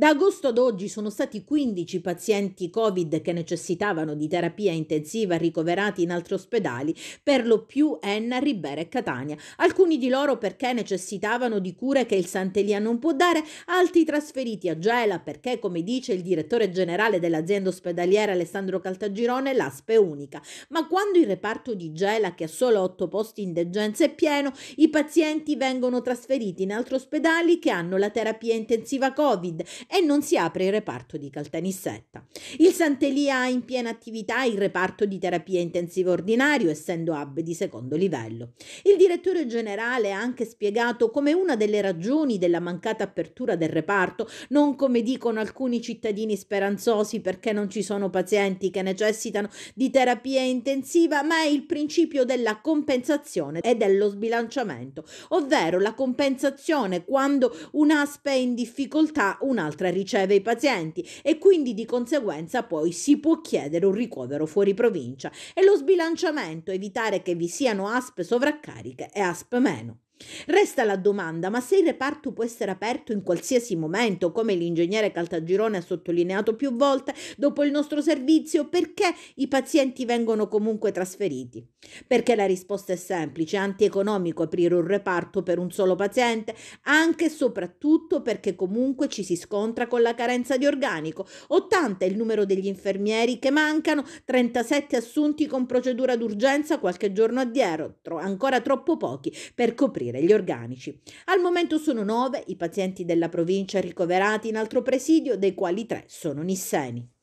Da agosto ad oggi sono stati 15 pazienti Covid che necessitavano di terapia intensiva ricoverati in altri ospedali, per lo più Enna, Ribera e Catania. Alcuni di loro perché necessitavano di cure che il Santelia non può dare, altri trasferiti a Gela perché, come dice il direttore generale dell'azienda ospedaliera Alessandro Caltagirone, l'ASPE è unica. Ma quando il reparto di Gela, che ha solo 8 posti in degenza, è pieno, i pazienti vengono trasferiti in altri ospedali che hanno la terapia intensiva Covid e non si apre il reparto di Caltanissetta. Il Sant'Elia ha in piena attività il reparto di terapia intensiva ordinario, essendo hub di secondo livello. Il direttore generale ha anche spiegato come una delle ragioni della mancata apertura del reparto, non come dicono alcuni cittadini speranzosi perché non ci sono pazienti che necessitano di terapia intensiva, ma è il principio della compensazione e dello sbilanciamento, ovvero la compensazione quando un'aspe è in difficoltà, un'altra un'altra riceve i pazienti e quindi di conseguenza poi si può chiedere un ricovero fuori provincia e lo sbilanciamento, evitare che vi siano ASP sovraccariche e ASP meno. Resta la domanda, ma se il reparto può essere aperto in qualsiasi momento, come l'ingegnere Caltagirone ha sottolineato più volte, dopo il nostro servizio, perché i pazienti vengono comunque trasferiti? Perché la risposta è semplice, è antieconomico aprire un reparto per un solo paziente, anche e soprattutto perché comunque ci si scontra con la carenza di organico. 80 è il numero degli infermieri che mancano, 37 assunti con procedura d'urgenza qualche giorno addietro, ancora troppo pochi per coprire coprire gli organici. Al momento sono nove i pazienti della provincia ricoverati in altro presidio, dei quali tre sono nisseni.